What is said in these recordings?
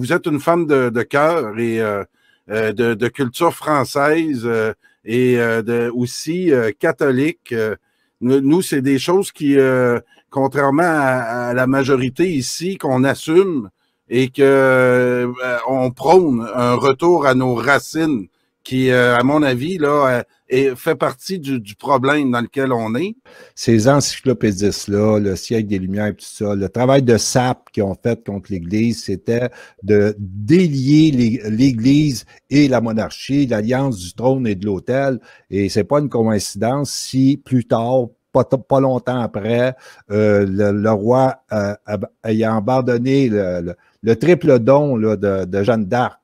vous êtes une femme de, cœur et euh, euh, de, culture française euh, et aussi catholique. nous, c'est des choses qui, contrairement à, la majorité ici, qu'on assume et qu'on on prône un retour à nos racines qui, euh, à mon avis, là, euh, fait partie du, problème dans lequel on est. Ces encyclopédistes-là, le siècle des Lumières et tout ça, le travail de SAP qu'ils ont fait contre l'Église, c'était de délier l'Église et la monarchie, l'alliance du trône et de l'autel. Et c'est pas une coïncidence si plus tard, pas, pas longtemps après, euh, le, roi ayant abandonné le, triple don de, de Jeanne d'Arc.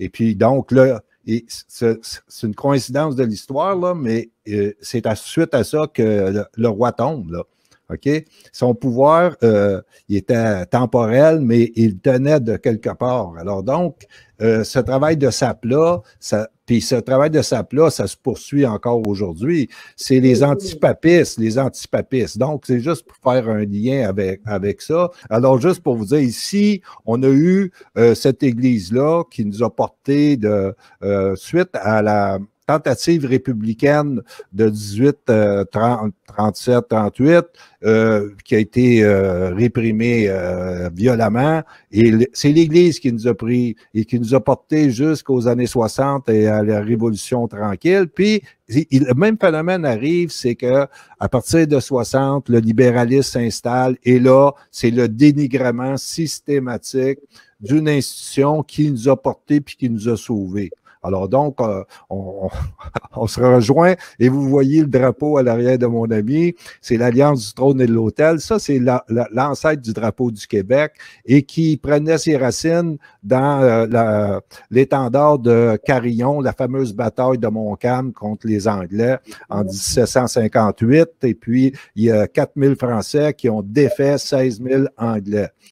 Et puis donc, là, et c'est une coïncidence de l'histoire, là, mais euh, c'est à, suite à ça que le, le roi tombe. Là. OK? Son pouvoir, euh, était temporel, mais il tenait de quelque part. Alors donc, euh, ce travail de sape-là, ça, puis ce travail de sape-là, ça se poursuit encore aujourd'hui. C'est les antipapistes, les antipapistes. Donc, c'est juste pour faire un lien avec, avec ça. Alors, juste pour vous dire, ici, on a eu euh, cette Église-là qui nous a porté de suite à la tentative républicaine de 18, 37, 38, qui a été euh, réprimée euh, violemment. Et c'est l'Église qui nous a pris et qui nous a porté jusqu'aux années 60 et à la Révolution tranquille. Puis le même phénomène arrive, c'est que à partir de 60, le libéralisme s'installe et là, c'est le dénigrement systématique d'une institution qui nous a porté puis qui nous a sauvés. Alors donc, euh, on, se rejoint et vous voyez le drapeau à l'arrière de mon ami. C'est l'Alliance du trône et de l'Hôtel. Ça, c'est l'ancêtre du drapeau du Québec et qui prenait ses racines dans euh, l'étendard de Carillon, la fameuse bataille de Montcalm contre les Anglais en 1758. Et puis, il y a 4000 Français qui ont défait 16 000 Anglais.